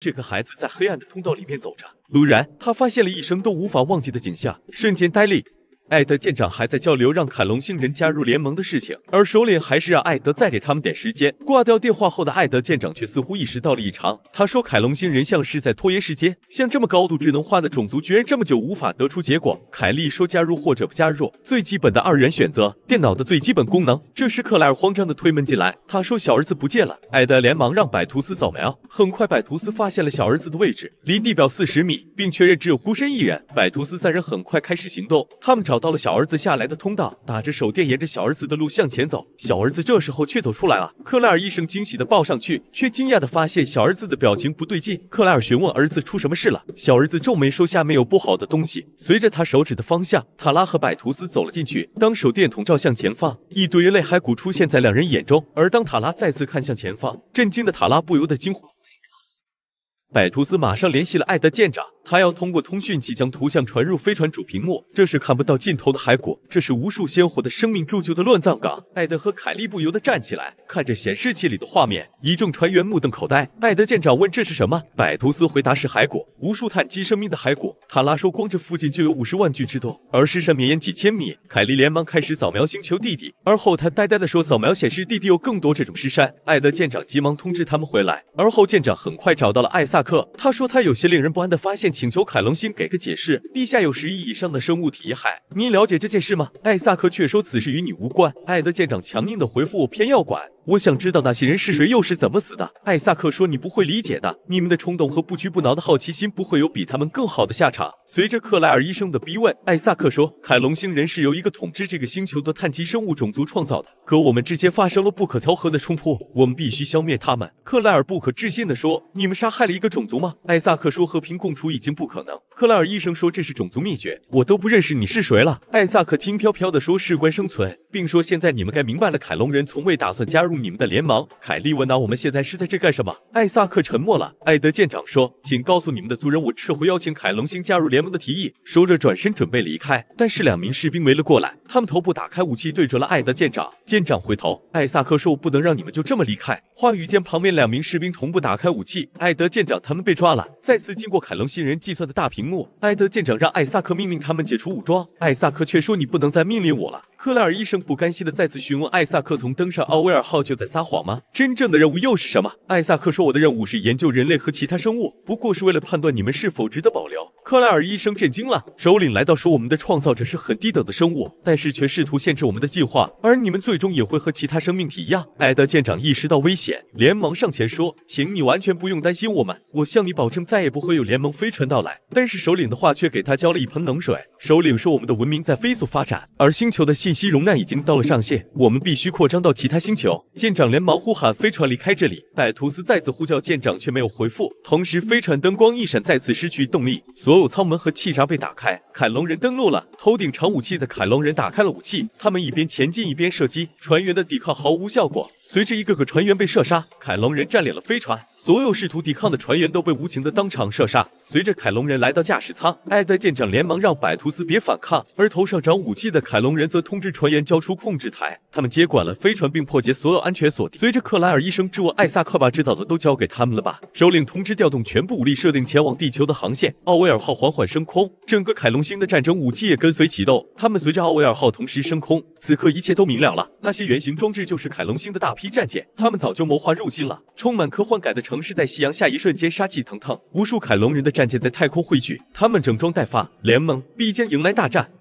这个孩子在黑暗的通道里面走着，突然他发现了一生都无法忘记的景象，瞬间呆立。艾德舰长还在交流让凯龙星人加入联盟的事情，而首领还是让艾德再给他们点时间。挂掉电话后的艾德舰长却似乎意识到了异常，他说凯龙星人像是在拖延时间，像这么高度智能化的种族，居然这么久无法得出结果。凯利说加入或者不加入，最基本的二人选择，电脑的最基本功能。这时克莱尔慌张的推门进来，他说小儿子不见了。艾德连忙让百图斯扫描，很快百图斯发现了小儿子的位置，离地表四十米，并确认只有孤身一人。百图斯三人很快开始行动，他们找。找到了小儿子下来的通道，打着手电沿着小儿子的路向前走。小儿子这时候却走出来了，克莱尔一声惊喜的抱上去，却惊讶的发现小儿子的表情不对劲。克莱尔询问儿子出什么事了，小儿子皱眉说下面有不好的东西。随着他手指的方向，塔拉和百图斯走了进去。当手电筒照向前方，一堆人类骸骨出现在两人眼中。而当塔拉再次看向前方，震惊的塔拉不由得惊呼。百图斯马上联系了艾德舰长。他要通过通讯器将图像传入飞船主屏幕，这是看不到尽头的骸骨，这是无数鲜活的生命铸就的乱葬岗。艾德和凯莉不由得站起来，看着显示器里的画面，一众船员目瞪口呆。艾德舰长问：“这是什么？”百图斯回答：“是骸骨，无数碳基生命的骸骨。”塔拉说：“光这附近就有五十万具之多，而尸山绵延几千米。”凯莉连忙开始扫描星球弟弟，而后他呆呆地说：“扫描显示弟弟有更多这种尸山。”艾德舰长急忙通知他们回来，而后舰长很快找到了艾萨克，他说：“他有些令人不安的发现。”请求凯龙星给个解释，地下有十亿以上的生物体海，您了解这件事吗？艾萨克却说此事与你无关。艾德舰长强硬的回复：偏要管。我想知道那些人是谁，又是怎么死的。艾萨克说：“你不会理解的，你们的冲动和不屈不挠的好奇心，不会有比他们更好的下场。”随着克莱尔医生的逼问，艾萨克说：“凯龙星人是由一个统治这个星球的碳基生物种族创造的，可我们之间发生了不可调和的冲突，我们必须消灭他们。”克莱尔不可置信地说：“你们杀害了一个种族吗？”艾萨克说：“和平共处已经不可能。”克莱尔医生说：“这是种族秘诀，我都不认识你是谁了。”艾萨克轻飘飘地说：“事关生存。”并说：“现在你们该明白了，凯龙人从未打算加入你们的联盟。”凯利问道：“我们现在是在这干什么？”艾萨克沉默了。艾德舰长说：“请告诉你们的族人，我撤回邀请凯龙星加入联盟的提议。”说着转身准备离开，但是两名士兵围了过来，他们头部打开武器对准了艾德舰长。舰长回头，艾萨克说：“不能让你们就这么离开。”话语间，旁边两名士兵同步打开武器，艾德舰长他们被抓了。再次经过凯龙星人计算的大屏幕，艾德舰长让艾萨克命令他们解除武装，艾萨克却说：“你不能再命令我了。”克莱尔医生不甘心的再次询问艾萨克：“从登上奥威尔号就在撒谎吗？真正的任务又是什么？”艾萨克说：“我的任务是研究人类和其他生物，不过是为了判断你们是否值得保留。”克莱尔医生震惊了。首领来到说：“我们的创造者是很低等的生物，但是却试图限制我们的进化，而你们最终也会和其他生命体一样。”艾德舰长意识到危险，连忙上前说：“请你完全不用担心我们，我向你保证再也不会有联盟飞船到来。”但是首领的话却给他浇了一盆冷水。首领说：“我们的文明在飞速发展，而星球的星。”信息容量已经到了上限，我们必须扩张到其他星球。舰长连忙呼喊飞船离开这里。歹图斯再次呼叫舰长，却没有回复。同时，飞船灯光一闪，再次失去动力，所有舱门和气闸被打开。凯龙人登陆了。头顶长武器的凯龙人打开了武器，他们一边前进一边射击，船员的抵抗毫无效果。随着一个个船员被射杀，凯龙人占领了飞船，所有试图抵抗的船员都被无情的当场射杀。随着凯龙人来到驾驶舱，艾德舰长连忙让百图斯别反抗，而头上长武器的凯龙人则通知船员交出控制台。他们接管了飞船，并破解所有安全锁。随着克莱尔医生质问艾萨克：“把知道的都交给他们了吧？”首领通知调动全部武力，设定前往地球的航线。奥威尔号缓缓升空，整个凯龙星的战争武器也跟随启动。他们随着奥威尔号同时升空。此刻，一切都明了了。那些原型装置就是凯龙星的大批战舰，他们早就谋划入侵了。充满科幻感的城市在夕阳下一瞬间杀气腾腾，无数凯龙人的战舰在太空汇聚，他们整装待发，联盟必将迎来大战。